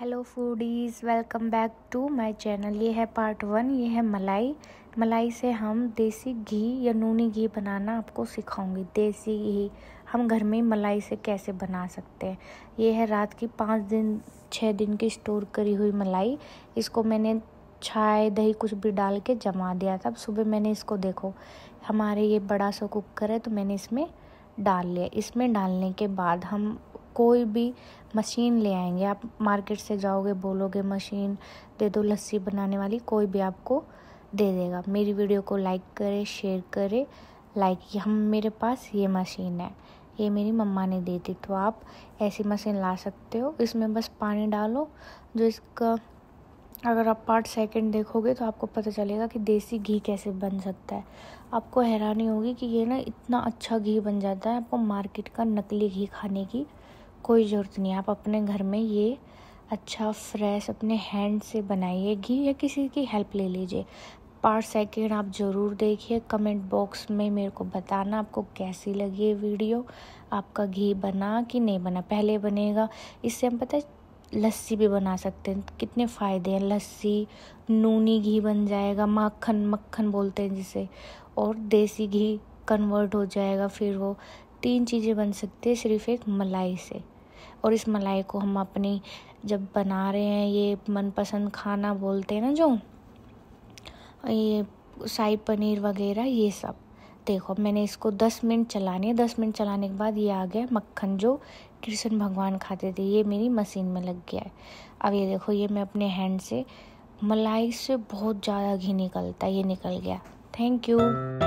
hello foodies welcome back to my channel ये है part one ये है मलाई मलाई से हम देसी घी या नूनी घी बनाना आपको सिखाऊंगी देसी घी हम घर में मलाई से कैसे बना सकते हैं ये है रात की पाँच दिन छः दिन की स्टोर करी हुई मलाई इसको मैंने छाए दही कुछ भी डाल के जमा दिया था अब सुबह मैंने इसको देखो हमारे ये बड़ा सा कुकर है तो मैंने इसमें डाल लिया इसमें डालने के बाद हम कोई भी मशीन ले आएंगे आप मार्केट से जाओगे बोलोगे मशीन दे दो लस्सी बनाने वाली कोई भी आपको दे देगा मेरी वीडियो को लाइक करे शेयर करे लाइक हम मेरे पास ये मशीन है ये मेरी मम्मा ने दी थी तो आप ऐसी मशीन ला सकते हो इसमें बस पानी डालो जो इसका अगर आप पार्ट सेकंड देखोगे तो आपको पता चलेगा कि देसी घी कैसे बन सकता है आपको हैरानी होगी कि ये ना इतना अच्छा घी बन जाता है आपको मार्केट का नकली घी खाने की कोई ज़रूरत नहीं आप अपने घर में ये अच्छा फ्रेश अपने हैंड से बनाइए घी या किसी की हेल्प ले लीजिए पर सेकेंड आप ज़रूर देखिए कमेंट बॉक्स में मेरे को बताना आपको कैसी लगी ये वीडियो आपका घी बना कि नहीं बना पहले बनेगा इससे हम पता है लस्सी भी बना सकते हैं कितने फ़ायदे हैं लस्सी नूनी घी बन जाएगा माखन मक्खन बोलते हैं जिसे और देसी घी कन्वर्ट हो जाएगा फिर वो तीन चीज़ें बन सकती है सिर्फ एक मलाई से और इस मलाई को हम अपनी जब बना रहे हैं ये मनपसंद खाना बोलते हैं ना जो ये शाही पनीर वगैरह ये सब देखो मैंने इसको दस मिनट चलाने दस मिनट चलाने के बाद ये आ गया मक्खन जो कृष्ण भगवान खाते थे ये मेरी मशीन में लग गया है अब ये देखो ये मैं अपने हैंड से मलाई से बहुत ज़्यादा घी निकलता है ये निकल गया थैंक यू